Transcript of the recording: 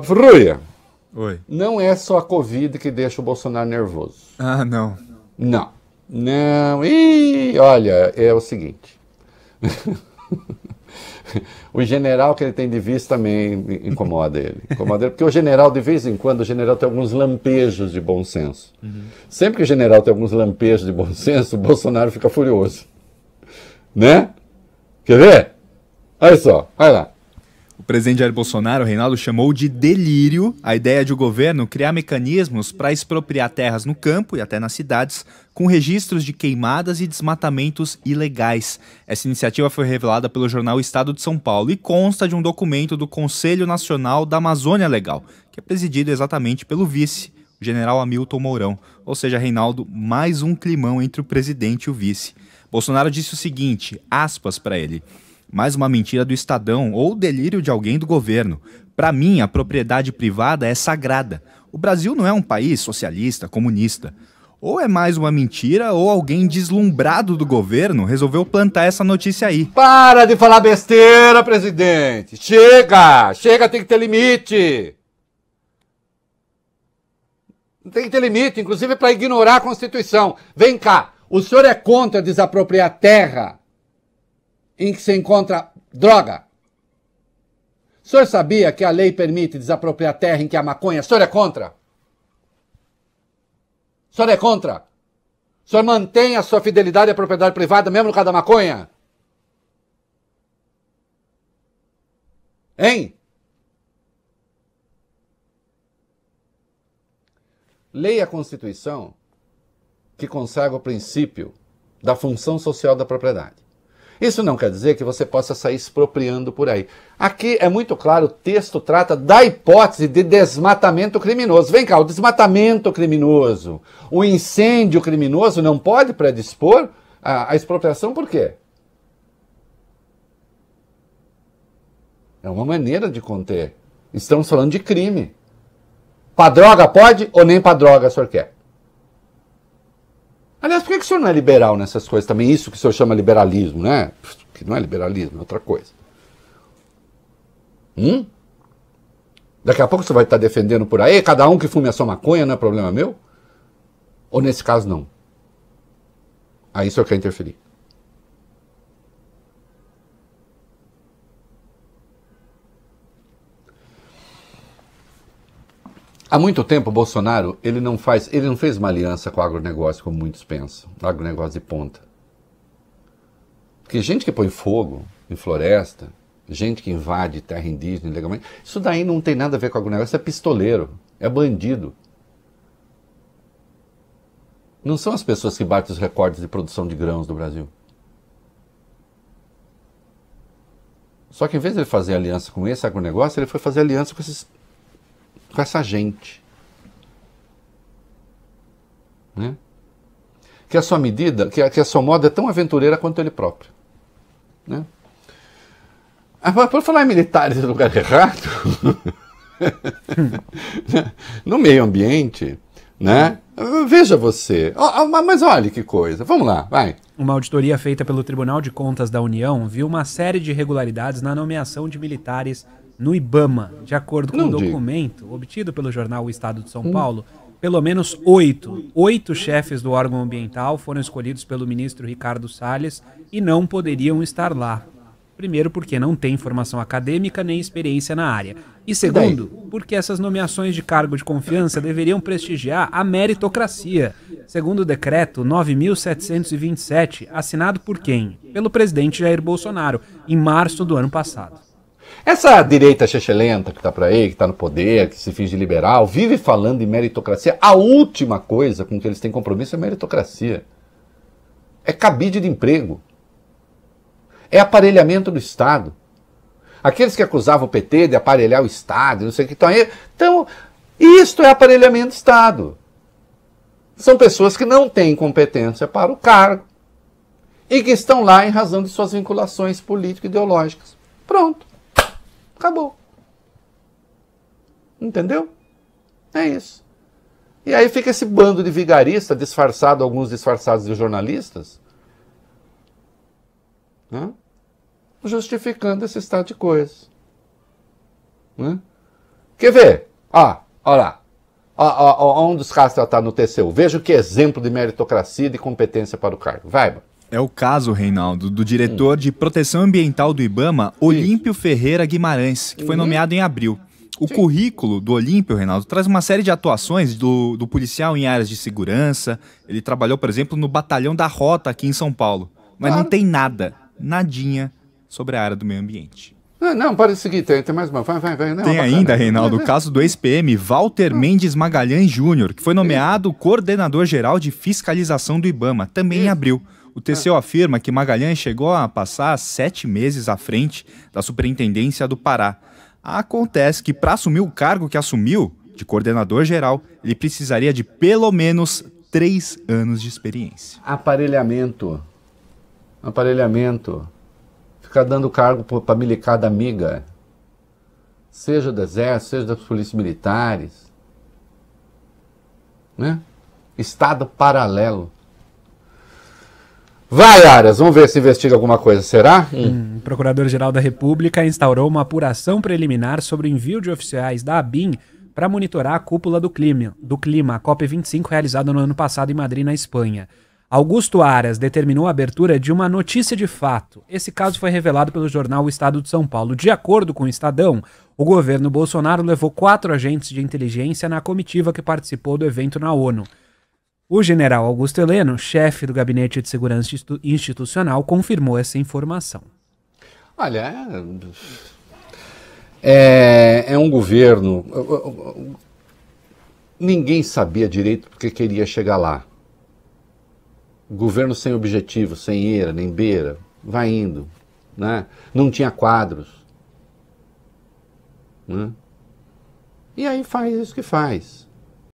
Bob Oi. Não é só a Covid que deixa o Bolsonaro nervoso. Ah, não. Não. Não. E olha, é o seguinte. o general que ele tem de vista também incomoda ele. Incomoda ele porque o general, de vez em quando, o general tem alguns lampejos de bom senso. Uhum. Sempre que o general tem alguns lampejos de bom senso, o Bolsonaro fica furioso. Né? Quer ver? Olha só, olha lá. O presidente Jair Bolsonaro, Reinaldo, chamou de delírio a ideia de o governo criar mecanismos para expropriar terras no campo e até nas cidades com registros de queimadas e desmatamentos ilegais. Essa iniciativa foi revelada pelo jornal Estado de São Paulo e consta de um documento do Conselho Nacional da Amazônia Legal, que é presidido exatamente pelo vice, o general Hamilton Mourão. Ou seja, Reinaldo, mais um climão entre o presidente e o vice. Bolsonaro disse o seguinte, aspas para ele. Mais uma mentira do Estadão ou delírio de alguém do governo. Para mim, a propriedade privada é sagrada. O Brasil não é um país socialista, comunista. Ou é mais uma mentira, ou alguém deslumbrado do governo resolveu plantar essa notícia aí. Para de falar besteira, presidente! Chega! Chega, tem que ter limite! Tem que ter limite, inclusive é para ignorar a Constituição. Vem cá, o senhor é contra desapropriar terra em que se encontra droga. O senhor sabia que a lei permite desapropriar terra em que há maconha? O senhor é contra? O senhor é contra? O senhor mantém a sua fidelidade à propriedade privada, mesmo no caso da maconha? Hein? Leia é a Constituição que consagra o princípio da função social da propriedade. Isso não quer dizer que você possa sair expropriando por aí. Aqui é muito claro, o texto trata da hipótese de desmatamento criminoso. Vem cá, o desmatamento criminoso, o incêndio criminoso não pode predispor à, expropriação, por quê? É uma maneira de conter. Estamos falando de crime. Para droga pode ou nem para droga senhor quer? Aliás, por que, que o senhor não é liberal nessas coisas também? Isso que o senhor chama liberalismo, né? Que não é liberalismo, é outra coisa. Hum? Daqui a pouco você vai estar defendendo por aí, cada um que fume a sua maconha, não é problema meu? Ou nesse caso não? Aí o senhor quer interferir? Há muito tempo, Bolsonaro ele não, faz, ele não fez uma aliança com o agronegócio, como muitos pensam, o agronegócio de ponta. Porque gente que põe fogo em floresta, gente que invade terra indígena ilegalmente, isso daí não tem nada a ver com o agronegócio, é pistoleiro, é bandido. Não são as pessoas que batem os recordes de produção de grãos do Brasil. Só que em vez de ele fazer aliança com esse agronegócio, ele foi fazer aliança com esses com essa gente. Né? Que a sua medida, que a, que a sua moda é tão aventureira quanto ele próprio. Né? Agora, ah, por falar em militares no lugar errado, no meio ambiente, né? Veja você. Mas olha que coisa. Vamos lá, vai. Uma auditoria feita pelo Tribunal de Contas da União viu uma série de irregularidades na nomeação de militares no Ibama. De acordo com o um documento obtido pelo jornal O Estado de São hum. Paulo, pelo menos oito, oito chefes do órgão ambiental foram escolhidos pelo ministro Ricardo Salles e não poderiam estar lá. Primeiro, porque não tem formação acadêmica nem experiência na área. E segundo, porque essas nomeações de cargo de confiança deveriam prestigiar a meritocracia. Segundo o decreto 9727, assinado por quem? Pelo presidente Jair Bolsonaro, em março do ano passado. Essa direita chechelenta que está por aí, que está no poder, que se finge liberal, vive falando em meritocracia. A última coisa com que eles têm compromisso é meritocracia. É cabide de emprego. É aparelhamento do Estado. Aqueles que acusavam o PT de aparelhar o Estado, não sei o que estão aí. Então, isto é aparelhamento do Estado. São pessoas que não têm competência para o cargo e que estão lá em razão de suas vinculações político-ideológicas. Pronto. Acabou. Entendeu? É isso. E aí fica esse bando de vigarista disfarçado, alguns disfarçados de jornalistas, né? justificando esse estado de coisas. Né? Quer ver? Ah, olha lá. Ah, ah, ah, onde os Castro está tá no TCU. Veja que é exemplo de meritocracia e de competência para o cargo. Vai, mano. É o caso, Reinaldo, do diretor de proteção ambiental do Ibama, Olímpio Ferreira Guimarães, que foi uhum. nomeado em abril. O currículo do Olímpio, Reinaldo, traz uma série de atuações do, do policial em áreas de segurança. Ele trabalhou, por exemplo, no batalhão da Rota aqui em São Paulo. Mas não tem nada, nadinha, sobre a área do meio ambiente. Não, ah, não pode seguir, tem, tem mais uma. Vai, vai, vai. Não, tem bacana. ainda, Reinaldo, o caso do ex-PM Walter ah. Mendes Magalhães Júnior, que foi nomeado coordenador-geral de fiscalização do Ibama, também Isso. em abril. O TCU ah. afirma que Magalhães chegou a passar sete meses à frente da Superintendência do Pará. Acontece que, para assumir o cargo que assumiu, de coordenador geral, ele precisaria de pelo menos três anos de experiência. Aparelhamento. Aparelhamento. Ficar dando cargo para milicada amiga. Seja do exército, seja das polícias militares. Né? Estado paralelo. Vai, Aras, vamos ver se investiga alguma coisa, será? Hum. O Procurador-Geral da República instaurou uma apuração preliminar sobre o envio de oficiais da ABIN para monitorar a cúpula do clima, do clima, a COP25 realizada no ano passado em Madrid, na Espanha. Augusto Aras determinou a abertura de uma notícia de fato. Esse caso foi revelado pelo jornal O Estado de São Paulo. De acordo com o Estadão, o governo Bolsonaro levou quatro agentes de inteligência na comitiva que participou do evento na ONU. O general Augusto Heleno, chefe do Gabinete de Segurança Institucional, confirmou essa informação. Olha, é, é, é um governo. Ninguém sabia direito porque queria chegar lá. Governo sem objetivo, sem eira, nem beira, vai indo. Né? Não tinha quadros. Né? E aí faz isso que faz.